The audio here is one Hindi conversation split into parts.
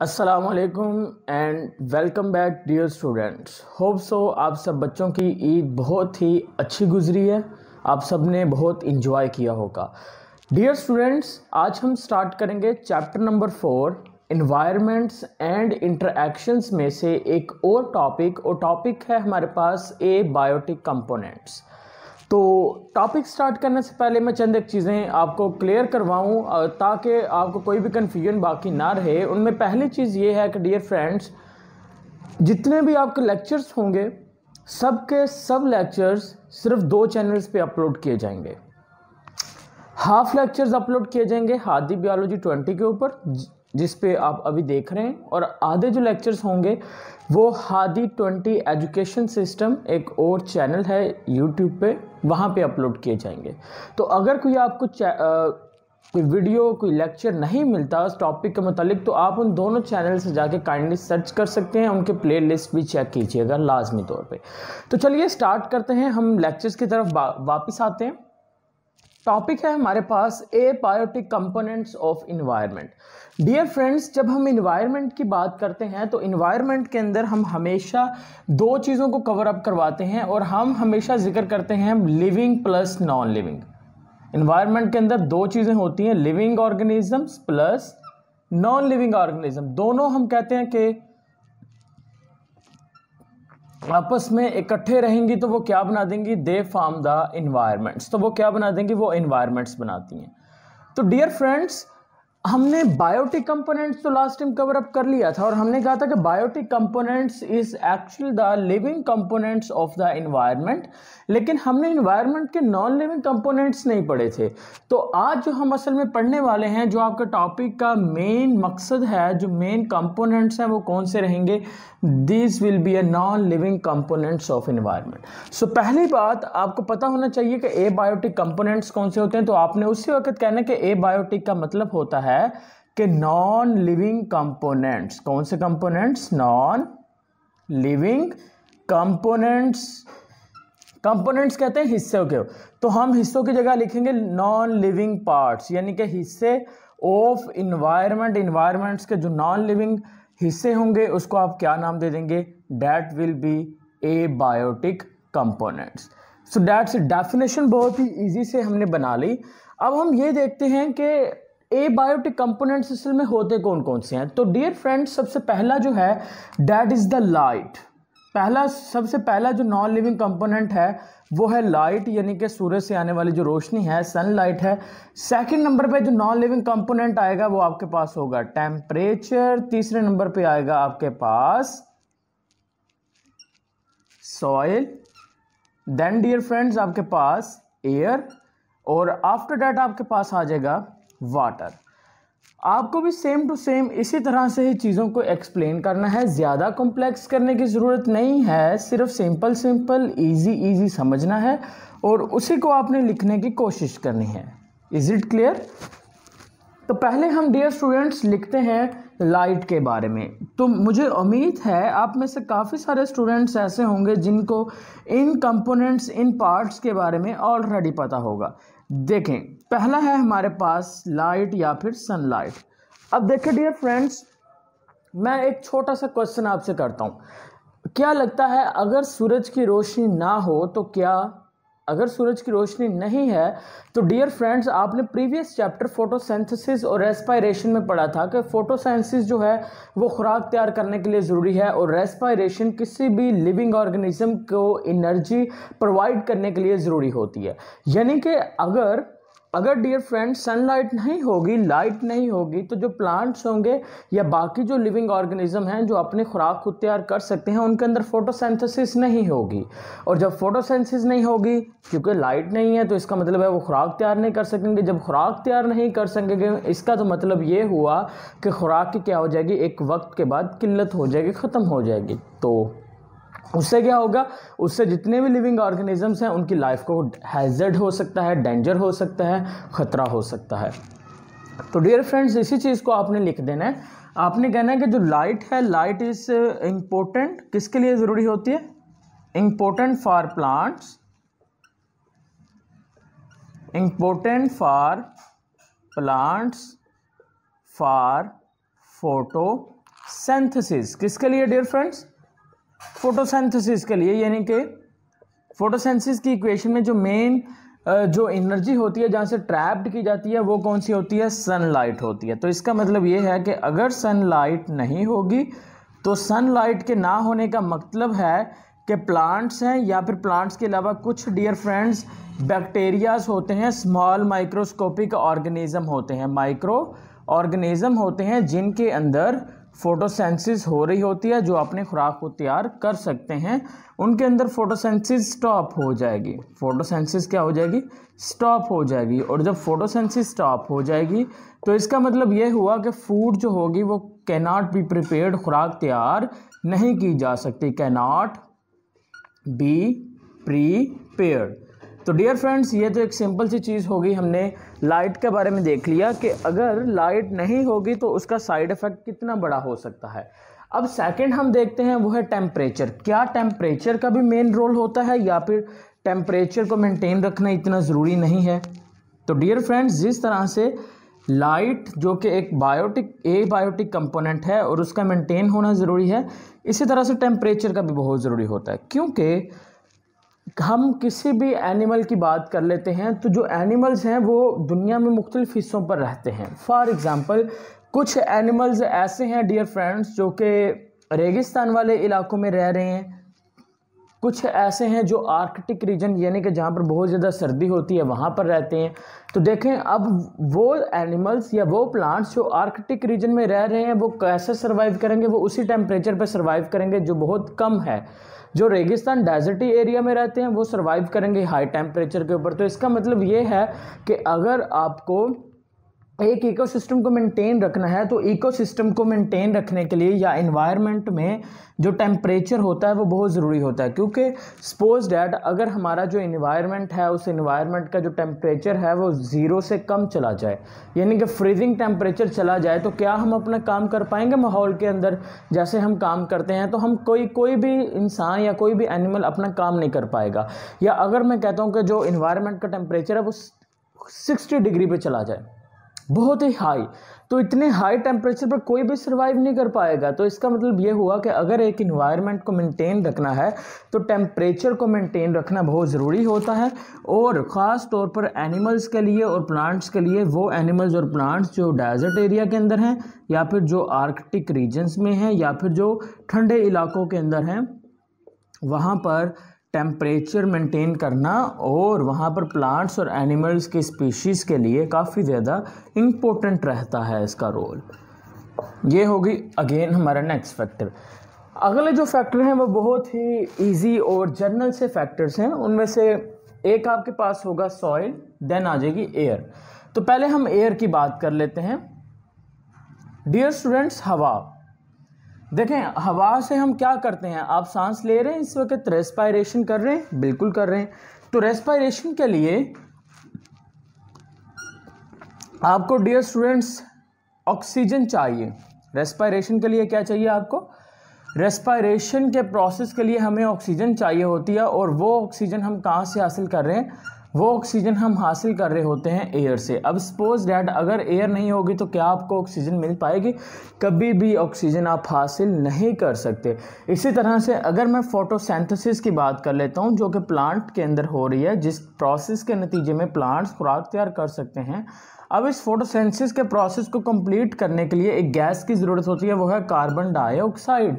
Aslam and welcome back dear students hope so आप सब बच्चों की ईद बहुत ही अच्छी गुजरी है आप सब ने बहुत इन्जॉय किया होगा डियर स्टूडेंट्स आज हम स्टार्ट करेंगे chapter number four environments and interactions में से एक और टॉपिक और टॉपिक है हमारे पास ए बायोटिक कम्पोनेंट्स तो टॉपिक स्टार्ट करने से पहले मैं चंद एक चीज़ें आपको क्लियर करवाऊं ताकि आपको कोई भी कन्फ्यूजन बाकी ना रहे उनमें पहली चीज़ ये है कि डियर फ्रेंड्स जितने भी आपके लेक्चर्स होंगे सब के सब लेक्चर्स सिर्फ दो चैनल्स पे अपलोड किए जाएंगे हाफ लेक्चर्स अपलोड किए जाएंगे हादी बायोलॉजी ट्वेंटी के ऊपर जिस पे आप अभी देख रहे हैं और आधे जो लेक्चर्स होंगे वो हादी ट्वेंटी एजुकेशन सिस्टम एक और चैनल है यूट्यूब पे वहाँ पे अपलोड किए जाएंगे तो अगर कोई आपको कोई वीडियो कोई लेक्चर नहीं मिलता उस टॉपिक के मतलब तो आप उन दोनों चैनल से जाके काइंडली सर्च कर सकते हैं उनके प्ले लिस्ट भी चेक कीजिएगा लाजमी तौर पे तो चलिए स्टार्ट करते हैं हम लेक्चर्स की तरफ वापस आते हैं टॉपिक है हमारे पास abiotic components of environment dear friends जब हम इन्वायरमेंट की बात करते हैं तो इन्वायरमेंट के अंदर हम हमेशा दो चीज़ों को कवर अप करवाते हैं और हम हमेशा जिक्र करते हैं living plus non living environment के अंदर दो चीज़ें होती हैं living organisms plus non living organism दोनों हम कहते हैं कि आपस में इकट्ठे रहेंगी तो वो क्या बना देंगी दे फार्म द इन्वायरमेंट्स तो वो क्या बना देंगी वो इन्वायरमेंट्स बनाती हैं तो डियर फ्रेंड्स हमने बायोटिक कंपोनेंट्स तो लास्ट टाइम कवर अप कर लिया था और हमने कहा था कि biotic components is actually the living components of the environment लेकिन हमने इन्वायरमेंट के नॉन लिविंग कंपोनेंट्स नहीं पढ़े थे तो आज जो हम असल में पढ़ने वाले हैं जो आपका टॉपिक का मेन मकसद है जो मेन कंपोनेंट्स हैं वो कौन से रहेंगे this will be a non living components of environment so पहली बात आपको पता होना चाहिए कि ए बायोटिक कंपोनेंट्स कौन से होते हैं तो आपने उसी वक्त कहना कि ए बायोटिक का मतलब होता है है कि नॉन लिविंग कंपोनेंट्स कौन से components non living components components कहते हैं हिस्सों के तो हम हिस्सों की जगह लिखेंगे नॉन लिविंग पार्ट्स यानी कि हिस्से ऑफ इन्वायरमेंट इन्वायरमेंट्स के जो नॉन लिविंग हिस्से होंगे उसको आप क्या नाम दे देंगे that will be abiotic components so that's definition बहुत ही ईजी से हमने बना ली अब हम ये देखते हैं कि एबायोटिक कंपोनेंट असल में होते कौन कौन से हैं तो डियर फ्रेंड्स सबसे पहला जो है डैट इज़ द लाइट पहला सबसे पहला जो नॉन लिविंग कंपोनेंट है वो है लाइट यानी कि सूरज से आने वाली जो रोशनी है सन लाइट है सेकंड नंबर पे जो नॉन लिविंग कंपोनेंट आएगा वो आपके पास होगा टेम्परेचर तीसरे नंबर पे आएगा आपके पास सॉइल देन डियर फ्रेंड्स आपके पास एयर और आफ्टर डैट आपके पास आ जाएगा वाटर आपको भी सेम टू सेम इसी तरह से ही चीज़ों को एक्सप्लेन करना है ज़्यादा कॉम्प्लेक्स करने की ज़रूरत नहीं है सिर्फ सिंपल सिंपल इजी इजी समझना है और उसी को आपने लिखने की कोशिश करनी है इज़ इट क्लियर तो पहले हम डियर स्टूडेंट्स लिखते हैं लाइट के बारे में तो मुझे उम्मीद है आप में से काफ़ी सारे स्टूडेंट्स ऐसे होंगे जिनको इन कंपोनेंट्स इन पार्ट्स के बारे में ऑलरेडी पता होगा देखें पहला है हमारे पास लाइट या फिर सनलाइट अब देखिए डियर फ्रेंड्स मैं एक छोटा सा क्वेश्चन आपसे करता हूँ क्या लगता है अगर सूरज की रोशनी ना हो तो क्या अगर सूरज की रोशनी नहीं है तो डियर फ्रेंड्स आपने प्रीवियस चैप्टर फोटोसेंथेसिस और रेस्पायरेशन में पढ़ा था कि फोटोसेंथेसिस जो है वो खुराक तैयार करने के लिए ज़रूरी है और रेस्पायरेशन किसी भी लिविंग ऑर्गेनिज्म को एनर्जी प्रोवाइड करने के लिए ज़रूरी होती है यानी कि अगर अगर डियर फ्रेंड सनलाइट नहीं होगी लाइट नहीं होगी तो जो प्लांट्स होंगे या बाकी जो लिविंग ऑर्गेनिज्म हैं जो अपनी खुराक खुद तैयार कर सकते हैं उनके अंदर फोटोसेंथेसिस नहीं होगी और जब फोटोसेंथेसिस नहीं होगी क्योंकि लाइट नहीं है तो इसका मतलब है वो खुराक तैयार नहीं कर सकेंगे जब खुराक तैयार नहीं कर सकेंगे इसका तो मतलब ये हुआ कि खुराक की क्या हो जाएगी एक वक्त के बाद किल्लत हो जाएगी ख़त्म हो जाएगी तो उससे क्या होगा उससे जितने भी लिविंग ऑर्गेनिजम्स हैं उनकी लाइफ को हैजर्ड हो सकता है डेंजर हो सकता है ख़तरा हो सकता है तो डियर फ्रेंड्स इसी चीज़ को आपने लिख देना है आपने कहना है कि जो लाइट है लाइट इज़ इम्पोर्टेंट किसके लिए ज़रूरी होती है important for plants important for plants for photosynthesis किसके लिए डियर फ्रेंड्स फोटोसेंथेसिस के लिए यानी कि फोटोसेंथेसिस की इक्वेशन में जो मेन जो एनर्जी होती है जहाँ से ट्रैप्ड की जाती है वो कौन सी होती है सनलाइट होती है तो इसका मतलब ये है कि अगर सनलाइट नहीं होगी तो सनलाइट के ना होने का मतलब है कि प्लांट्स हैं या फिर प्लांट्स के अलावा कुछ डियर फ्रेंड्स बैक्टीरियाज होते हैं स्मॉल माइक्रोस्कोपिक ऑर्गेनिज़म होते हैं माइक्रो ऑर्गेनिज़म होते हैं जिनके अंदर फोटोसेंसिस हो रही होती है जो अपने खुराक को तैयार कर सकते हैं उनके अंदर फोटोसेंसिस स्टॉप हो जाएगी फोटोसेंसिस क्या हो जाएगी स्टॉप हो जाएगी और जब फोटोसेंसिस स्टॉप हो जाएगी तो इसका मतलब ये हुआ कि फूड जो होगी वो कैनॉट बी प्रिपेयर्ड खुराक तैयार नहीं की जा सकती कैनॉट बी प्रीपेयर्ड तो डियर फ्रेंड्स ये तो एक सिंपल सी चीज़ होगी हमने लाइट के बारे में देख लिया कि अगर लाइट नहीं होगी तो उसका साइड इफ़ेक्ट कितना बड़ा हो सकता है अब सेकंड हम देखते हैं वो है टेम्परेचर क्या टेम्परेचर का भी मेन रोल होता है या फिर टेम्परेचर को मेनटेन रखना इतना ज़रूरी नहीं है तो डियर फ्रेंड्स जिस तरह से लाइट जो कि एक बायोटिक ए बायोटिक कंपोनेंट है और उसका मेंटेन होना ज़रूरी है इसी तरह से टेम्परेचर का भी बहुत ज़रूरी होता है क्योंकि हम किसी भी एनिमल की बात कर लेते हैं तो जो एनिमल्स हैं वो दुनिया में मुख्तलिफ़ हिस्सों पर रहते हैं फॉर एग्ज़ाम्पल कुछ एनिमल्स ऐसे हैं डियर फ्रेंड्स जो कि रेगिस्तान वाले इलाकों में रह रहे हैं कुछ ऐसे हैं जो आर्कटिक रीजन यानी कि जहाँ पर बहुत ज़्यादा सर्दी होती है वहाँ पर रहते हैं तो देखें अब वो एनिमल्स या वो प्लांट्स जो आर्कटिक रीजन में रह रहे हैं वो कैसे सर्वाइव करेंगे वो उसी टेम्परेचर पर सर्वाइव करेंगे जो बहुत कम है जो रेगिस्तान डेजर्टी एरिया में रहते हैं वो सर्वाइव करेंगे हाई टेम्परेचर के ऊपर तो इसका मतलब ये है कि अगर आपको एक इकोसिस्टम को मेंटेन रखना है तो इकोसिस्टम को मेंटेन रखने के लिए या इन्वायरमेंट में जो टेम्परेचर होता है वो बहुत ज़रूरी होता है क्योंकि सपोज डैट अगर हमारा जो इन्वायरमेंट है उस इन्वायरमेंट का जो टेम्परेचर है वो ज़ीरो से कम चला जाए यानी कि फ्रीजिंग टेम्परेचर चला जाए तो क्या हम अपना काम कर पाएंगे माहौल के अंदर जैसे हम काम करते हैं तो हम कोई कोई भी इंसान या कोई भी एनिमल अपना काम नहीं कर पाएगा या अगर मैं कहता हूँ कि जो इन्वायरमेंट का टेम्परेचर है वो सिक्सटी डिग्री पर चला जाए बहुत ही हाई तो इतने हाई टेम्परेचर पर कोई भी सर्वाइव नहीं कर पाएगा तो इसका मतलब ये हुआ कि अगर एक इन्वायरमेंट को मेंटेन रखना है तो टेम्परेचर को मेंटेन रखना बहुत ज़रूरी होता है और ख़ास तौर पर एनिमल्स के लिए और प्लांट्स के लिए वो एनिमल्स और प्लांट्स जो डेजर्ट एरिया के अंदर हैं या फिर जो आर्कटिक रीजन्स में हैं या फिर जो ठंडे इलाकों के अंदर हैं वहाँ पर टेम्परेचर मेंटेन करना और वहाँ पर प्लांट्स और एनिमल्स के स्पीशीज़ के लिए काफ़ी ज़्यादा इम्पोर्टेंट रहता है इसका रोल ये होगी अगेन हमारा नेक्स्ट फैक्टर अगले जो फैक्टर हैं वो बहुत ही इजी और जनरल से फैक्टर्स हैं उनमें से एक आपके पास होगा सॉइल देन आ जाएगी एयर तो पहले हम एयर की बात कर लेते हैं डियर स्टूडेंट्स हवा देखें हवा से हम क्या करते हैं आप सांस ले रहे हैं इस वक्त रेस्पायरेशन कर रहे हैं बिल्कुल कर रहे हैं तो रेस्पायरेशन के लिए आपको डियर स्टूडेंट्स ऑक्सीजन चाहिए रेस्पायरेशन के लिए क्या चाहिए आपको रेस्पायरेशन के प्रोसेस के लिए हमें ऑक्सीजन चाहिए होती है और वो ऑक्सीजन हम कहाँ से हासिल कर रहे हैं वो ऑक्सीजन हम हासिल कर रहे होते हैं एयर से अब सपोज डैट अगर एयर नहीं होगी तो क्या आपको ऑक्सीजन मिल पाएगी कभी भी ऑक्सीजन आप हासिल नहीं कर सकते इसी तरह से अगर मैं फोटोसेंथेसिस की बात कर लेता हूँ जो कि प्लांट के अंदर हो रही है जिस प्रोसेस के नतीजे में प्लांट्स खुराक तैयार कर सकते हैं अब इस फोटोसेंथेसिस के प्रोसेस को कंप्लीट करने के लिए एक गैस की ज़रूरत होती है वो है कार्बन डाइऑक्साइड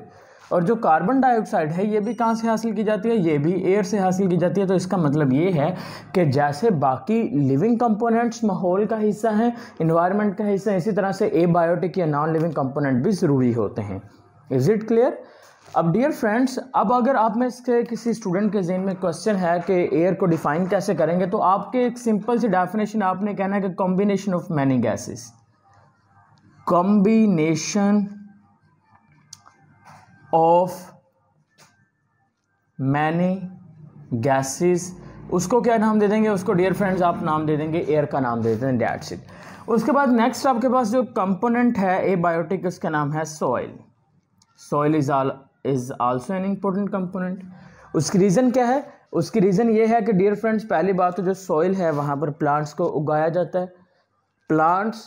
और जो कार्बन डाइऑक्साइड है ये भी कहाँ से हासिल की जाती है ये भी एयर से हासिल की जाती है तो इसका मतलब ये है कि जैसे बाकी लिविंग कंपोनेंट्स माहौल का हिस्सा हैं इन्वायरमेंट का हिस्सा इसी तरह से ए बायोटिक या नॉन लिविंग कंपोनेंट भी ज़रूरी होते हैं इज़ इट क्लियर अब डियर फ्रेंड्स अब अगर आप में इसके किसी स्टूडेंट के जेन में क्वेश्चन है कि एयर को डिफाइन कैसे करेंगे तो आपके एक सिंपल सी डेफिनेशन आपने कहना है कि combination of many gases combination of many gases उसको क्या नाम दे देंगे उसको डियर फ्रेंड्स आप नाम दे देंगे एयर का नाम दे देते डैट्स उसके बाद नेक्स्ट आपके पास जो कंपोनेंट है ए बायोटिक उसका नाम है soil soil is all is also an important component उसकी रीज़न क्या है उसकी रीज़न ये है कि डियर फ्रेंड्स पहली बात तो जो सॉइल है वहाँ पर प्लांट्स को उगाया जाता है प्लांट्स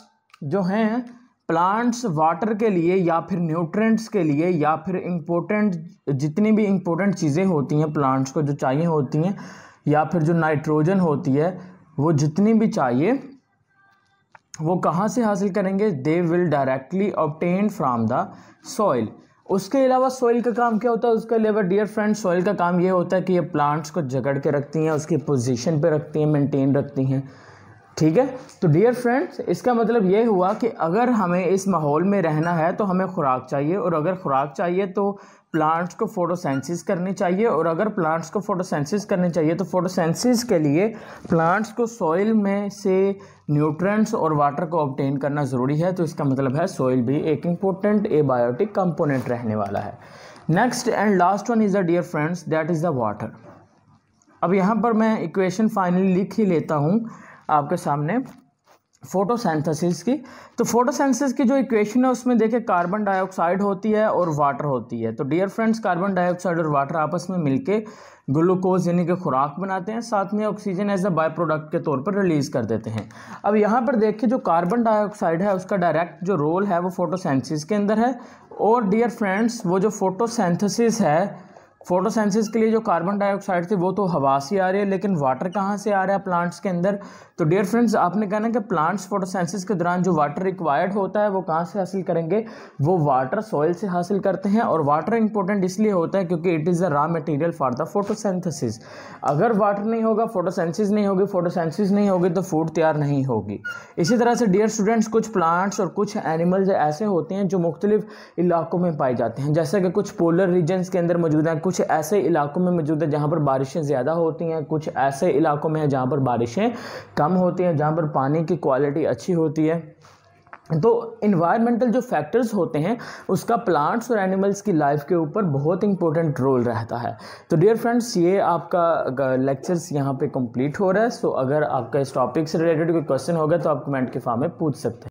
जो हैं प्लांट्स वाटर के लिए या फिर न्यूट्रेंट्स के लिए या फिर इम्पोर्टेंट जितनी भी इम्पोर्टेंट चीज़ें होती हैं प्लांट्स को जो चाहिए होती हैं या फिर जो नाइट्रोजन होती है वो जितनी भी चाहिए वो कहाँ से हासिल करेंगे they will directly obtain from the soil उसके अलावा सॉइल का काम क्या होता है उसके अलावा डियर फ्रेंड सॉइल का काम ये होता है कि ये प्लांट्स को जगड़ के रखती हैं उसकी पोजीशन पे रखती हैं मेंटेन रखती हैं ठीक है तो डियर फ्रेंड्स इसका मतलब ये हुआ कि अगर हमें इस माहौल में रहना है तो हमें खुराक चाहिए और अगर खुराक चाहिए तो प्लांट्स को फोटोसेंसिस करनी चाहिए और अगर प्लांट्स को फोटोसेंसिस करनी चाहिए तो फोटोसेंसिस के लिए प्लांट्स को सॉइल में से न्यूट्रेंट्स और वाटर को ऑप्टेन करना ज़रूरी है तो इसका मतलब है सॉइल भी एक इम्पोर्टेंट एबायोटिक कंपोनेंट रहने वाला है next and last one is the dear friends that is the water अब यहाँ पर मैं इक्वेशन फाइनली लिख ही लेता हूँ आपके सामने फोटोसेंथसिस की तो फोटोसेंथसिस की जो इक्वेशन है उसमें देखिए कार्बन डाइऑक्साइड होती है और वाटर होती है तो डियर फ्रेंड्स कार्बन डाइऑक्साइड और वाटर आपस में मिलके ग्लूकोज यानी कि खुराक बनाते हैं साथ में oxygen as a byproduct के तौर पर रिलीज कर देते हैं अब यहाँ पर देखिए जो कार्बन डाइऑक्साइड है उसका डायरेक्ट जो रोल है वो फोटोसेंथसिस के अंदर है और डियर फ्रेंड्स वो जो फोटोसेंथसिस है फोटोसेंसिस के लिए जो कार्बन डाइऑक्साइड थी वो तो हवा से आ रही है लेकिन वाटर कहाँ से आ रहा है प्लांट्स के अंदर तो डियर फ्रेंड्स आपने कहना है कि प्लांट्स फोटोसेंसिस के दौरान जो वाटर रिक्वायर्ड होता है वो कहाँ से हासिल करेंगे वो वाटर सॉइल से हासिल करते हैं और वाटर इंपॉर्टेंट इसलिए होता है क्योंकि it is the raw material for the photosynthesis अगर वाटर नहीं होगा फोटोसेंसिस नहीं होगी फोटोसेंसिस नहीं होगी तो फूड तैयार नहीं होगी इसी तरह से डियर स्टूडेंट्स कुछ प्लांट्स और कुछ एनिमल्स ऐसे होते हैं जो मुख्तलिफ इलाकों में पाए जाते हैं जैसे कि कुछ पोलर रीजन्स के अंदर मौजूद हैं कुछ कुछ ऐसे इलाकों में मौजूद है जहाँ पर बारिशें ज़्यादा होती हैं कुछ ऐसे इलाकों में है जहाँ पर बारिशें कम होती हैं जहाँ पर पानी की क्वालिटी अच्छी होती है तो इन्वायरमेंटल जो फैक्टर्स होते हैं उसका प्लांट्स और एनिमल्स की लाइफ के ऊपर बहुत इंपॉर्टेंट रोल रहता है तो डियर फ्रेंड्स ये आपका लेक्चर्स यहाँ पे कंप्लीट हो रहा है सो अगर आपका इस टॉपिक से रिलेटेड कोई क्वेश्चन होगा तो आप कमेंट के फॉर्म में पूछ सकते हैं